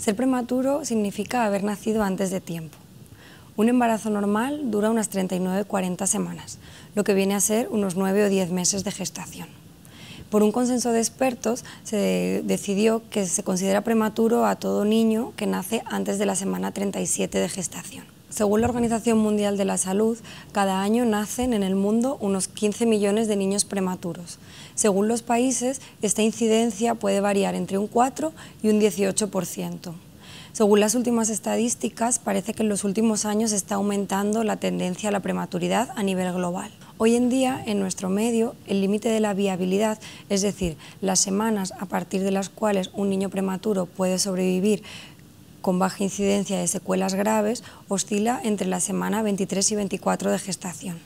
Ser prematuro significa haber nacido antes de tiempo. Un embarazo normal dura unas 39-40 semanas, lo que viene a ser unos 9 o 10 meses de gestación. Por un consenso de expertos, se decidió que se considera prematuro a todo niño que nace antes de la semana 37 de gestación. Según la Organización Mundial de la Salud, cada año nacen en el mundo unos 15 millones de niños prematuros. Según los países, esta incidencia puede variar entre un 4 y un 18%. Según las últimas estadísticas, parece que en los últimos años está aumentando la tendencia a la prematuridad a nivel global. Hoy en día, en nuestro medio, el límite de la viabilidad, es decir, las semanas a partir de las cuales un niño prematuro puede sobrevivir con baja incidencia de secuelas graves oscila entre la semana 23 y 24 de gestación.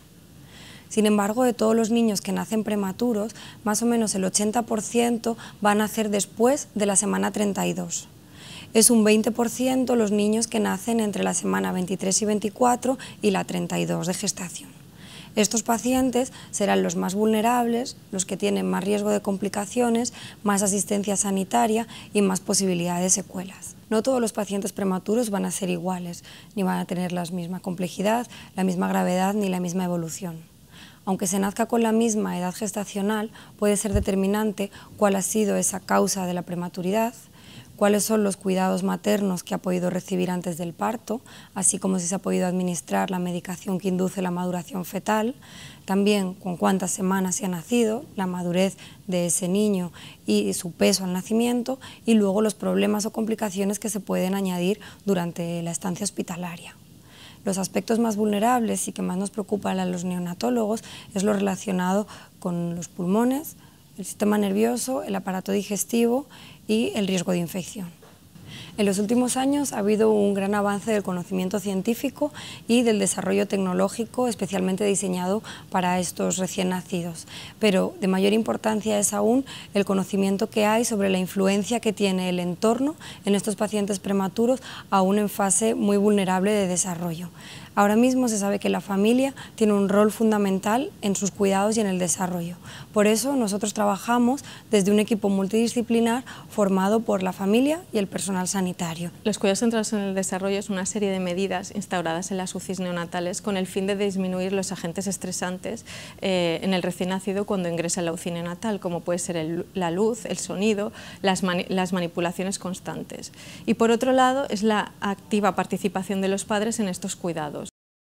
Sin embargo, de todos los niños que nacen prematuros, más o menos el 80% van a nacer después de la semana 32. Es un 20% los niños que nacen entre la semana 23 y 24 y la 32 de gestación. Estos pacientes serán los más vulnerables, los que tienen más riesgo de complicaciones, más asistencia sanitaria y más posibilidad de secuelas. No todos los pacientes prematuros van a ser iguales, ni van a tener la misma complejidad, la misma gravedad ni la misma evolución aunque se nazca con la misma edad gestacional, puede ser determinante cuál ha sido esa causa de la prematuridad, cuáles son los cuidados maternos que ha podido recibir antes del parto, así como si se ha podido administrar la medicación que induce la maduración fetal, también con cuántas semanas se ha nacido, la madurez de ese niño y su peso al nacimiento y luego los problemas o complicaciones que se pueden añadir durante la estancia hospitalaria. Los aspectos más vulnerables y que más nos preocupan a los neonatólogos es lo relacionado con los pulmones, el sistema nervioso, el aparato digestivo y el riesgo de infección. En los últimos años ha habido un gran avance del conocimiento científico y del desarrollo tecnológico especialmente diseñado para estos recién nacidos, pero de mayor importancia es aún el conocimiento que hay sobre la influencia que tiene el entorno en estos pacientes prematuros aún en fase muy vulnerable de desarrollo. Ahora mismo se sabe que la familia tiene un rol fundamental en sus cuidados y en el desarrollo. Por eso nosotros trabajamos desde un equipo multidisciplinar formado por la familia y el personal sanitario. Los cuidados centrados en el desarrollo es una serie de medidas instauradas en las UCIs neonatales con el fin de disminuir los agentes estresantes eh, en el recién nacido cuando ingresa a la UCI neonatal, como puede ser la luz, el sonido, las manipulaciones constantes. Y por otro lado es la activa participación de los padres en estos cuidados